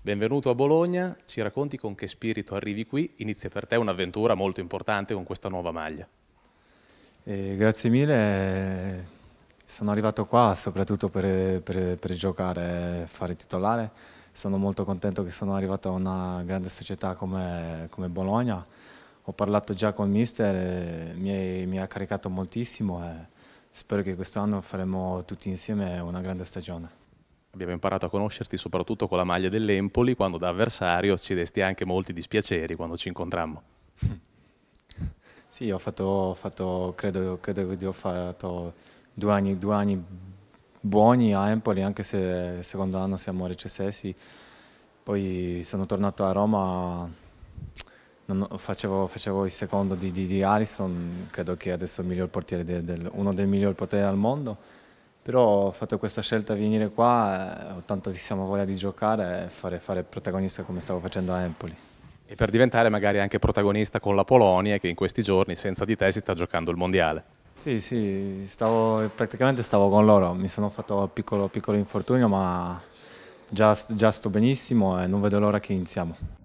Benvenuto a Bologna, ci racconti con che spirito arrivi qui, inizia per te un'avventura molto importante con questa nuova maglia. Eh, grazie mille, sono arrivato qua soprattutto per, per, per giocare, fare titolare, sono molto contento che sono arrivato a una grande società come, come Bologna, ho parlato già con mister, mi, mi ha caricato moltissimo e spero che quest'anno faremo tutti insieme una grande stagione abbiamo imparato a conoscerti soprattutto con la maglia dell'Empoli, quando da avversario ci desti anche molti dispiaceri quando ci incontrammo. Sì, ho fatto, ho fatto credo, credo, che ho fatto due anni, due anni, buoni a Empoli, anche se il secondo anno siamo recessi. Poi sono tornato a Roma Facevo, facevo, il secondo di, di, di Allison, credo che adesso del uno dei migliori portieri al mondo però ho fatto questa scelta di venire qua, eh, ho tantissima voglia di giocare e fare, fare protagonista come stavo facendo a Empoli. E per diventare magari anche protagonista con la Polonia che in questi giorni senza di te si sta giocando il Mondiale. Sì, sì, stavo, praticamente stavo con loro, mi sono fatto piccolo, piccolo infortunio ma già, già sto benissimo e non vedo l'ora che iniziamo.